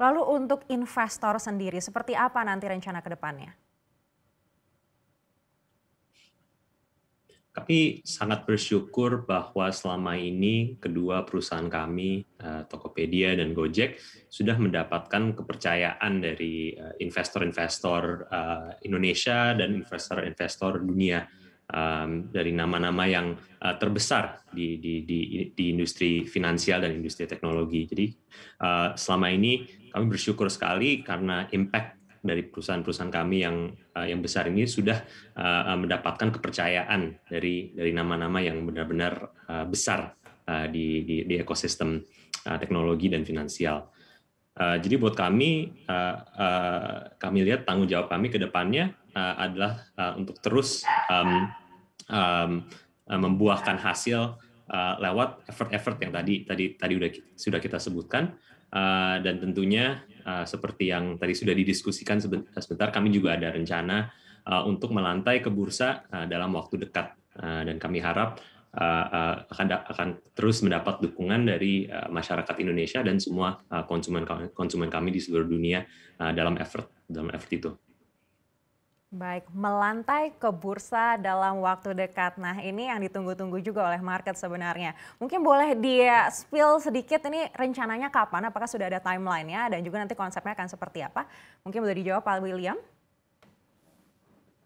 Lalu untuk investor sendiri, seperti apa nanti rencana ke depannya? Kami sangat bersyukur bahwa selama ini kedua perusahaan kami, eh, Tokopedia dan Gojek, sudah mendapatkan kepercayaan dari eh, investor-investor eh, Indonesia dan investor-investor dunia um, dari nama-nama yang uh, terbesar di, di, di, di industri finansial dan industri teknologi. Jadi uh, selama ini kami bersyukur sekali karena impact dari perusahaan-perusahaan kami yang uh, yang besar ini sudah uh, mendapatkan kepercayaan dari dari nama-nama yang benar-benar uh, besar uh, di, di di ekosistem uh, teknologi dan finansial. Uh, jadi buat kami, uh, uh, kami lihat tanggung jawab kami ke depannya uh, adalah uh, untuk terus um, um, membuahkan hasil uh, lewat effort-effort yang tadi tadi tadi sudah sudah kita sebutkan uh, dan tentunya uh, seperti yang tadi sudah didiskusikan sebentar kami juga ada rencana uh, untuk melantai ke bursa uh, dalam waktu dekat uh, dan kami harap uh, akan akan terus mendapat dukungan dari uh, masyarakat Indonesia dan semua konsumen konsumen kami di seluruh dunia uh, dalam effort dalam effort itu. Baik, melantai ke bursa dalam waktu dekat. Nah, ini yang ditunggu-tunggu juga oleh market sebenarnya. Mungkin boleh di spill sedikit ini rencananya kapan? Apakah sudah ada timeline-nya dan juga nanti konsepnya akan seperti apa? Mungkin boleh dijawab Pak William.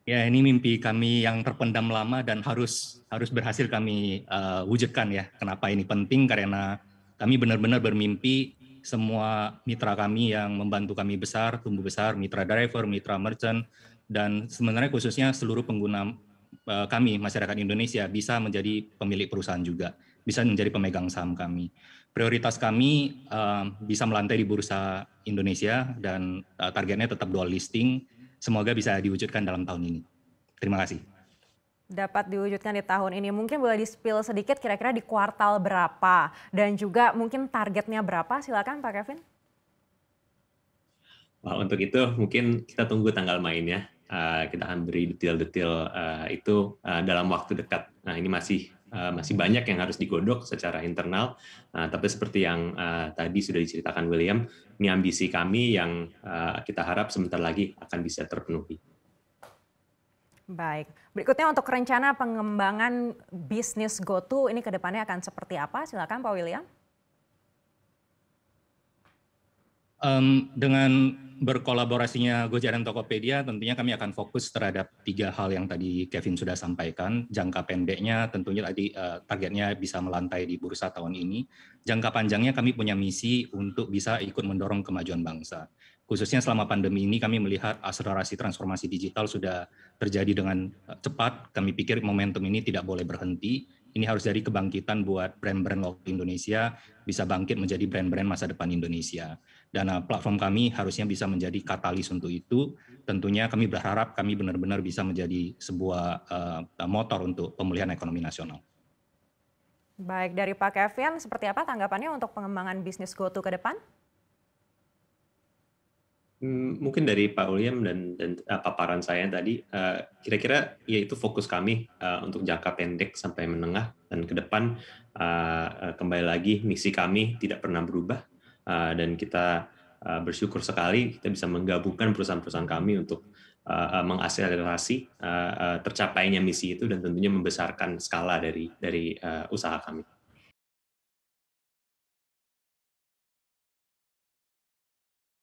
Ya, ini mimpi kami yang terpendam lama dan harus harus berhasil kami uh, wujudkan ya. Kenapa ini penting? Karena kami benar-benar bermimpi semua mitra kami yang membantu kami besar, tumbuh besar, mitra driver, mitra merchant, dan sebenarnya khususnya seluruh pengguna eh, kami masyarakat Indonesia bisa menjadi pemilik perusahaan juga, bisa menjadi pemegang saham kami. Prioritas kami eh, bisa melantai di bursa Indonesia dan eh, targetnya tetap dual listing. Semoga bisa diwujudkan dalam tahun ini. Terima kasih. Dapat diwujudkan di tahun ini. Mungkin boleh di-spill sedikit kira-kira di kuartal berapa dan juga mungkin targetnya berapa? Silakan Pak Kevin. Wah, untuk itu mungkin kita tunggu tanggal mainnya Eh, kita akan beri detail-detail eh, itu eh, dalam waktu dekat. Nah, ini masih masih banyak yang harus digodok secara internal. Nah, tapi seperti yang tadi sudah diceritakan William, ini ambisi kami yang kita harap sebentar lagi akan bisa terpenuhi. Baik, berikutnya untuk rencana pengembangan bisnis GoTo ini ke depannya akan seperti apa? Silakan Pak William. Um, dengan berkolaborasinya Gojek dan Tokopedia tentunya kami akan fokus terhadap tiga hal yang tadi Kevin sudah sampaikan. Jangka pendeknya tentunya tadi uh, targetnya bisa melantai di bursa tahun ini. Jangka panjangnya kami punya misi untuk bisa ikut mendorong kemajuan bangsa. Khususnya selama pandemi ini kami melihat akselerasi transformasi digital sudah terjadi dengan eh, cepat. Kami pikir momentum ini tidak boleh berhenti ini harus jadi kebangkitan buat brand-brand lokal Indonesia bisa bangkit menjadi brand-brand masa depan Indonesia dana platform kami harusnya bisa menjadi katalis untuk itu. Tentunya kami berharap kami benar-benar bisa menjadi sebuah eh, motor untuk pemulihan ekonomi nasional. Baik, dari Pak Kevin, seperti apa tanggapannya untuk pengembangan bisnis GoTo ke depan? Hmm, mungkin dari Pak William dan, dan uh, paparan saya tadi, uh, kira-kira yaitu fokus kami uh, untuk jangka pendek sampai menengah dan ke depan uh, kembali lagi misi kami tidak pernah berubah Eh, dan kita eh, bersyukur sekali kita bisa menggabungkan perusahaan-perusahaan kami untuk uh, mengakselerasi tercapainya misi itu dan tentunya membesarkan skala dari dari usaha kami.